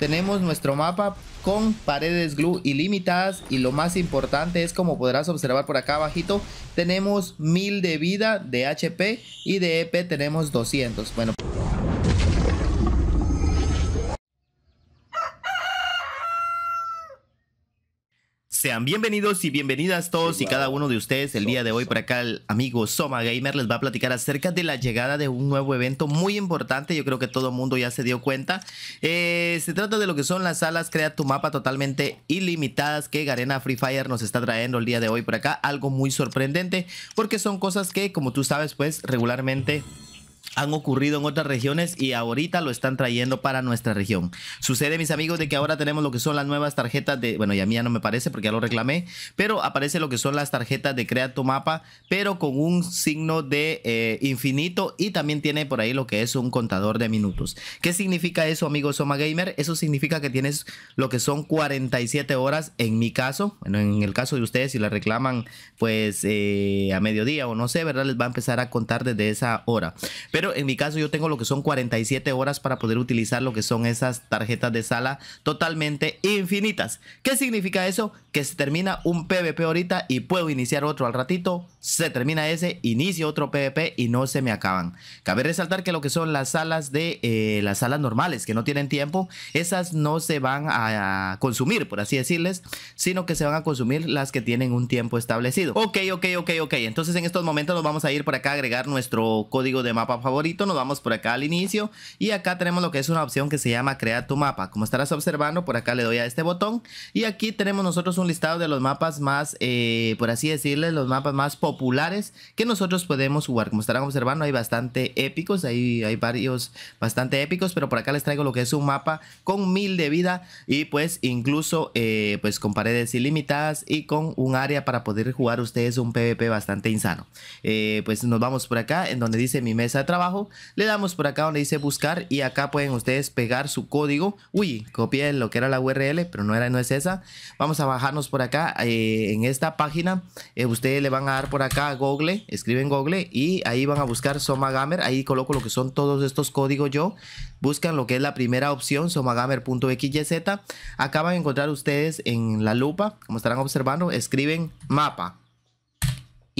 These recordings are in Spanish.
tenemos nuestro mapa con paredes glue ilimitadas y lo más importante es como podrás observar por acá abajito tenemos 1000 de vida de HP y de EP tenemos 200 bueno Sean bienvenidos y bienvenidas todos y cada uno de ustedes. El día de hoy por acá el amigo Soma Gamer les va a platicar acerca de la llegada de un nuevo evento muy importante. Yo creo que todo el mundo ya se dio cuenta. Eh, se trata de lo que son las salas Crea tu mapa totalmente ilimitadas que Garena Free Fire nos está trayendo el día de hoy por acá. Algo muy sorprendente porque son cosas que como tú sabes pues regularmente han ocurrido en otras regiones y ahorita lo están trayendo para nuestra región. Sucede, mis amigos, de que ahora tenemos lo que son las nuevas tarjetas de, bueno, ya a mí ya no me parece porque ya lo reclamé, pero aparece lo que son las tarjetas de Crea tu mapa, pero con un signo de eh, infinito y también tiene por ahí lo que es un contador de minutos. ¿Qué significa eso, amigos Soma Gamer? Eso significa que tienes lo que son 47 horas en mi caso, en el caso de ustedes si la reclaman pues eh, a mediodía o no sé, ¿verdad? Les va a empezar a contar desde esa hora. Pero en mi caso yo tengo lo que son 47 horas para poder utilizar lo que son esas tarjetas de sala totalmente infinitas. ¿Qué significa eso? Que se termina un PvP ahorita y puedo iniciar otro al ratito, se termina ese, inicio otro PvP y no se me acaban. Cabe resaltar que lo que son las salas de eh, las salas normales que no tienen tiempo, esas no se van a, consumir, por así decirles, sino que se van a consumir las que tienen un tiempo establecido. Ok, ok, ok, ok. Entonces en estos momentos nos vamos a ir por acá a agregar nuestro código de mapa nos vamos por acá al inicio y acá tenemos lo que es una opción que se llama crear tu mapa. Como estarás observando, por acá le doy a este botón y aquí tenemos nosotros un listado de los mapas más, eh, por así decirles, los mapas más populares que nosotros podemos jugar. Como estarán observando, hay bastante épicos, hay, hay varios bastante épicos, pero por acá les traigo lo que es un mapa con mil de vida y pues incluso eh, pues con paredes ilimitadas y con un área para poder jugar ustedes un PvP bastante insano. Eh, pues nos vamos por acá en donde dice mi mesa de trabajo le damos por acá donde dice buscar y acá pueden ustedes pegar su código. Uy, copié lo que era la URL, pero no, era, no es esa. Vamos a bajarnos por acá eh, en esta página. Eh, ustedes le van a dar por acá Google, escriben Google y ahí van a buscar soma gamer Ahí coloco lo que son todos estos códigos yo. Buscan lo que es la primera opción, somagamer.xyz. Acá van a encontrar ustedes en la lupa, como estarán observando, escriben mapa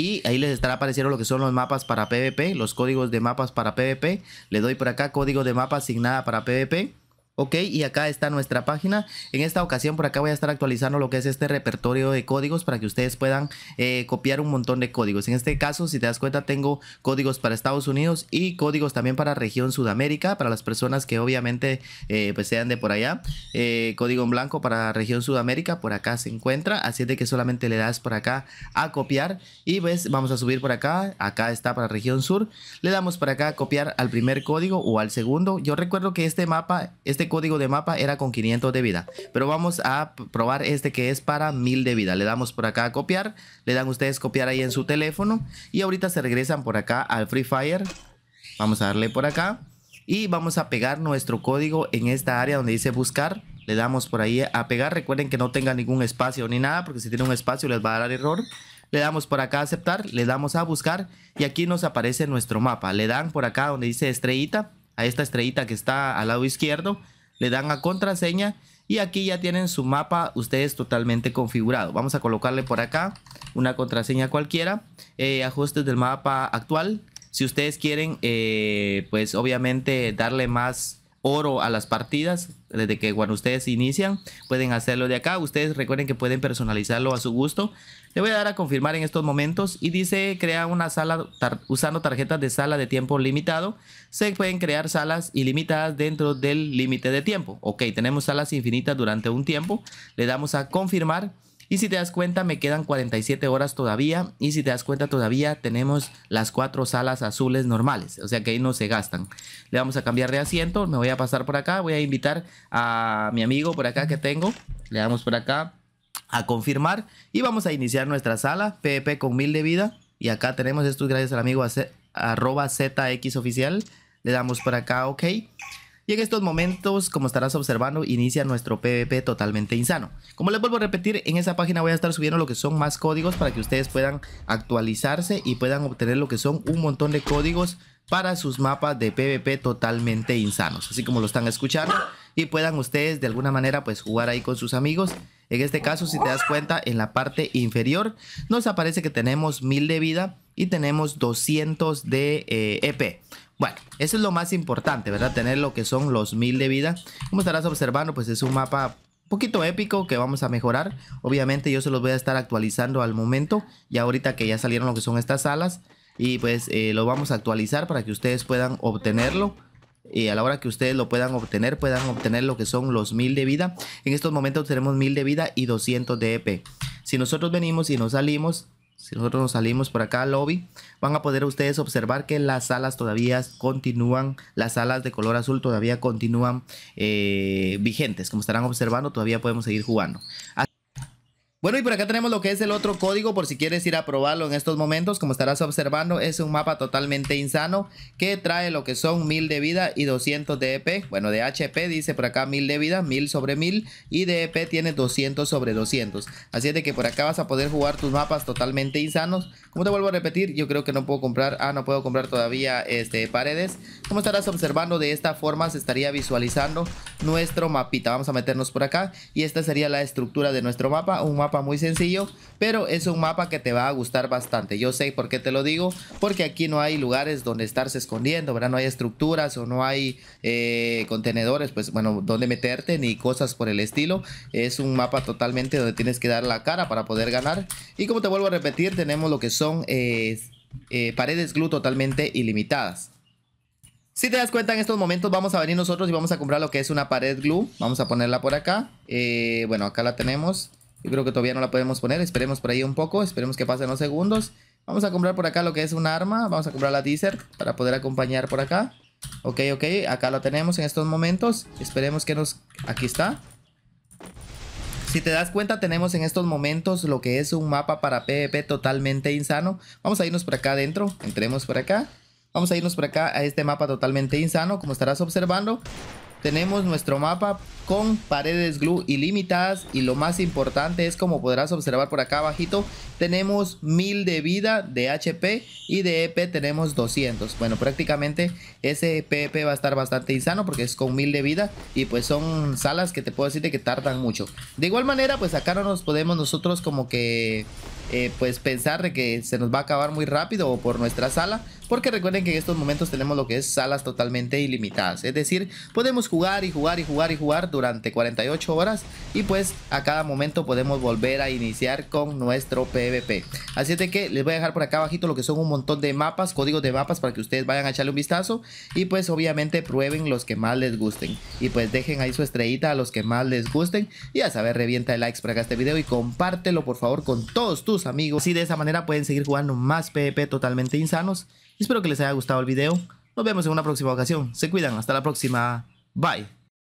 y ahí les estará apareciendo lo que son los mapas para PvP, los códigos de mapas para PvP. Le doy por acá código de mapa asignada para PvP. Ok, y acá está nuestra página. En esta ocasión por acá voy a estar actualizando lo que es este repertorio de códigos para que ustedes puedan eh, copiar un montón de códigos. En este caso, si te das cuenta, tengo códigos para Estados Unidos y códigos también para región Sudamérica, para las personas que obviamente eh, pues sean de por allá. Eh, código en blanco para región Sudamérica, por acá se encuentra. Así es de que solamente le das por acá a copiar y ves, pues, vamos a subir por acá. Acá está para región sur. Le damos por acá a copiar al primer código o al segundo. Yo recuerdo que este mapa, este código de mapa era con 500 de vida. Pero vamos a probar este que es para 1000 de vida. Le damos por acá a copiar. Le dan ustedes copiar ahí en su teléfono. Y ahorita se regresan por acá al Free Fire. Vamos a darle por acá. Y vamos a pegar nuestro código en esta área donde dice buscar. Le damos por ahí a pegar. Recuerden que no tenga ningún espacio ni nada. Porque si tiene un espacio les va a dar error le damos por acá a aceptar, le damos a buscar y aquí nos aparece nuestro mapa. Le dan por acá donde dice estrellita, a esta estrellita que está al lado izquierdo, le dan a contraseña y aquí ya tienen su mapa ustedes totalmente configurado. Vamos a colocarle por acá una contraseña cualquiera, eh, ajustes del mapa actual. Si ustedes quieren, eh, pues obviamente darle más oro a las partidas desde que cuando ustedes inician pueden hacerlo de acá ustedes recuerden que pueden personalizarlo a su gusto le voy a dar a confirmar en estos momentos y dice crea una sala usando tarjetas de sala de tiempo limitado se pueden crear salas ilimitadas dentro del límite de tiempo ok tenemos salas infinitas durante un tiempo le damos a confirmar y si te das cuenta, me quedan 47 horas todavía. Y si te das cuenta, todavía tenemos las cuatro salas azules normales. O sea que ahí no se gastan. Le vamos a cambiar de asiento. Me voy a pasar por acá. Voy a invitar a mi amigo por acá que tengo. Le damos por acá a confirmar. Y vamos a iniciar nuestra sala. pp con mil de vida. Y acá tenemos esto gracias al amigo arroba ZX oficial. Le damos por acá OK. Y en estos momentos, como estarás observando, inicia nuestro PvP totalmente insano. Como les vuelvo a repetir, en esa página voy a estar subiendo lo que son más códigos para que ustedes puedan actualizarse y puedan obtener lo que son un montón de códigos para sus mapas de PvP totalmente insanos, así como lo están escuchando, y puedan ustedes de alguna manera pues jugar ahí con sus amigos. En este caso, si te das cuenta, en la parte inferior nos aparece que tenemos 1000 de vida y tenemos 200 de EP. Eh, e bueno, eso es lo más importante, ¿verdad? Tener lo que son los mil de vida. Como estarás observando, pues es un mapa poquito épico que vamos a mejorar. Obviamente yo se los voy a estar actualizando al momento. Ya ahorita que ya salieron lo que son estas alas. Y pues eh, lo vamos a actualizar para que ustedes puedan obtenerlo y a la hora que ustedes lo puedan obtener, puedan obtener lo que son los 1000 de vida. En estos momentos tenemos 1000 de vida y 200 de EP. Si nosotros venimos y nos salimos, si nosotros nos salimos por acá al lobby, van a poder ustedes observar que las salas todavía continúan, las salas de color azul todavía continúan eh, vigentes. Como estarán observando, todavía podemos seguir jugando. Bueno, y por acá tenemos lo que es el otro código por si quieres ir a probarlo en estos momentos. Como estarás observando, es un mapa totalmente insano que trae lo que son 1000 de vida y 200 de EP. Bueno, de HP dice por acá 1000 de vida, 1000 sobre 1000 y de EP tiene 200 sobre 200. Así es de que por acá vas a poder jugar tus mapas totalmente insanos. Como te vuelvo a repetir, yo creo que no puedo comprar, ah, no puedo comprar todavía este paredes. Como estarás observando, de esta forma se estaría visualizando nuestro mapita. Vamos a meternos por acá y esta sería la estructura de nuestro mapa, un mapa muy sencillo, pero es un mapa que te va a gustar bastante. Yo sé por qué te lo digo, porque aquí no hay lugares donde estarse escondiendo, ¿verdad? No hay estructuras o no hay eh, contenedores, pues bueno, donde meterte ni cosas por el estilo. Es un mapa totalmente donde tienes que dar la cara para poder ganar. Y como te vuelvo a repetir, tenemos lo que son eh, eh, paredes glue totalmente ilimitadas. Si te das cuenta, en estos momentos vamos a venir nosotros y vamos a comprar lo que es una pared glue. Vamos a ponerla por acá. bueno, acá la tenemos. Yo creo que todavía no la podemos poner. Esperemos por ahí un poco. Esperemos que pasen los segundos. Vamos a comprar por acá lo que es un arma. Vamos a comprar la teaser para poder acompañar por acá. Ok, ok. Acá lo tenemos en estos momentos. Esperemos que nos... Aquí está. Si te das cuenta, tenemos en estos momentos lo que es un mapa para PvP totalmente insano. Vamos a irnos por acá adentro. Entremos por acá. Vamos a irnos por acá a este mapa totalmente insano, como estarás observando tenemos nuestro mapa con paredes glue ilimitadas y lo más importante es como podrás observar por acá abajito tenemos 1000 de vida de HP y de EP tenemos 200 bueno prácticamente ese pp e e va a estar bastante insano porque es con 1000 de vida y pues son salas que te puedo decir que tardan mucho de igual manera pues acá no nos podemos nosotros como que eh, pues pensar de que se nos va a acabar muy rápido o por nuestra sala porque recuerden que en estos momentos tenemos lo que es salas totalmente ilimitadas, es decir, podemos jugar y jugar y jugar y jugar durante 48 horas y pues a cada momento podemos volver a iniciar con nuestro PvP. Así es que les voy a dejar por acá abajito lo que son un montón de mapas, códigos de mapas para que ustedes vayan a echarle un vistazo y pues obviamente prueben los que más les gusten y pues dejen ahí su estrellita a los que más les gusten y a saber revienta el likes para acá este video y compártelo por favor con todos tus amigos y de esa manera pueden seguir jugando más PvP totalmente insanos Espero que les haya gustado el video. Nos vemos en una próxima ocasión. Se cuidan. Hasta la próxima. Bye.